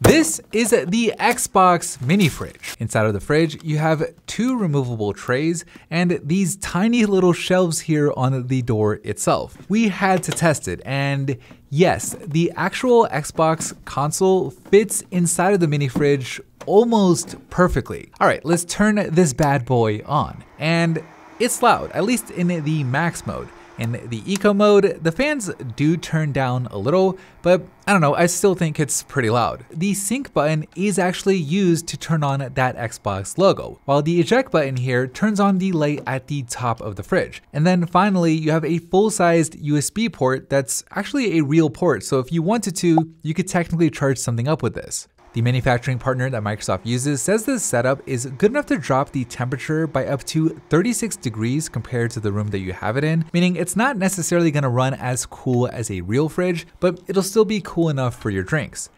This is the Xbox mini fridge. Inside of the fridge, you have two removable trays and these tiny little shelves here on the door itself. We had to test it and yes, the actual Xbox console fits inside of the mini fridge almost perfectly. All right, let's turn this bad boy on. And it's loud, at least in the max mode. In the eco mode, the fans do turn down a little, but I don't know, I still think it's pretty loud. The sync button is actually used to turn on that Xbox logo, while the eject button here turns on the light at the top of the fridge. And then finally, you have a full-sized USB port that's actually a real port, so if you wanted to, you could technically charge something up with this. The manufacturing partner that Microsoft uses says this setup is good enough to drop the temperature by up to 36 degrees compared to the room that you have it in, meaning it's not necessarily gonna run as cool as a real fridge, but it'll still be cool enough for your drinks.